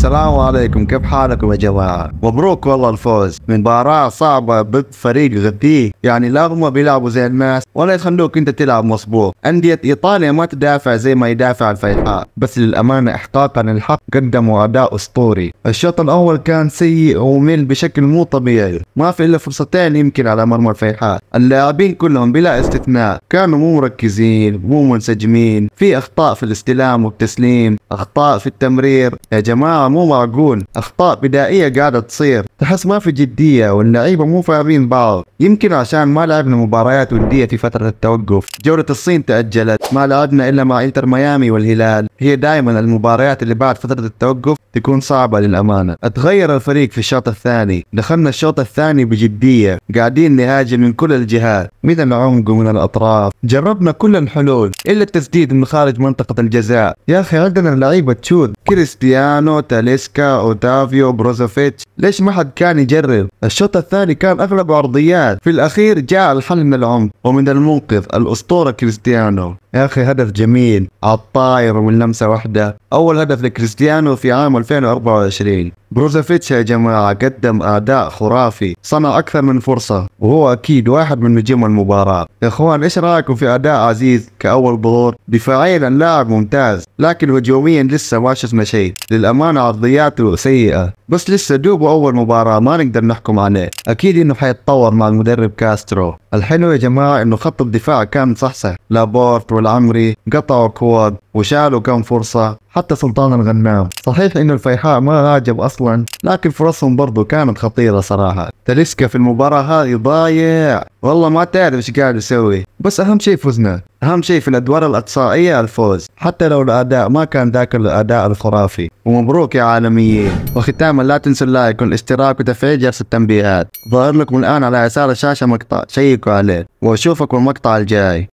السلام عليكم كيف حالكم يا جماعة مبروك والله الفوز مباراة صعبة ضد فريق غبي يعني لا هم بيلعبوا زي الناس ولا يخلوك انت تلعب مسبوق أندية إيطاليا ما تدافع زي ما يدافع الفيحاء بس للأمانة إحقاقا للحق قدموا أداء أسطوري الشوط الأول كان سيء ومل بشكل مو طبيعي ما في إلا فرصتين يمكن على مرمى الفيحاء اللاعبين كلهم بلا استثناء كانوا مو مركزين مو منسجمين في اخطاء في الاستلام والتسليم اخطاء في التمرير يا جماعه مو معقول اخطاء بدائيه قاعده تصير تحس ما في جديه واللعيبه مو فاهمين بعض يمكن عشان ما لعبنا مباريات وديه في فتره التوقف جوله الصين تاجلت ما لعبنا الا مع انتر ميامي والهلال هي دائما المباريات اللي بعد فتره التوقف تكون صعبه للامانه اتغير الفريق في الشوط الثاني دخلنا الشوط الثاني بجديه قاعدين نهاجم من كل الجهات مثل العمق ومن الأطراف جربنا كل الحلول إلا التسديد من خارج منطقة الجزاء يا أخي عندنا لعيبة تشوذ كريستيانو تاليسكا أوتافيو بروزوفيتش ليش ما حد كان يجرب الشوط الثاني كان أغلبه عرضيات في الأخير جاء الحل من العمق ومن المنقذ الأسطورة كريستيانو يا اخي هدف جميل على الطاير من لمسه واحده اول هدف لكريستيانو في عام 2024 بروزافيتش يا جماعه قدم اداء خرافي صنع اكثر من فرصه وهو اكيد واحد من نجوم المباراه يا اخوان ايش رايكم في اداء عزيز كاول ظهور دفاعيا لاعب ممتاز لكن هجوميا لسه ما شفنا شيء للامانه عرضياته سيئه بس لسه دوب اول مباراه ما نقدر نحكم عليه اكيد انه حيتطور مع المدرب كاسترو الحلو يا جماعة انه خط الدفاع كان صح لابورت والعمري قطعوا كواد وشالوا كم فرصة حتى سلطان الغنام صحيح انه الفيحاء ما عاجب اصلا لكن فرصهم برضو كانت خطيرة صراحة تاليسكا في المباراة هذه ضايع والله ما تعرف ايش قاعد يسوي بس اهم شيء فزنا اهم شيء في الادوار الاقصائيه الفوز حتى لو الاداء ما كان ذاك الاداء الخرافي ومبروك يا عالميين وختاما لا تنسوا اللايك والاشتراك وتفعيل جرس التنبيهات ظاهر لكم الان على يسار الشاشه مقطع شيكوا عليه واشوفكم المقطع الجاي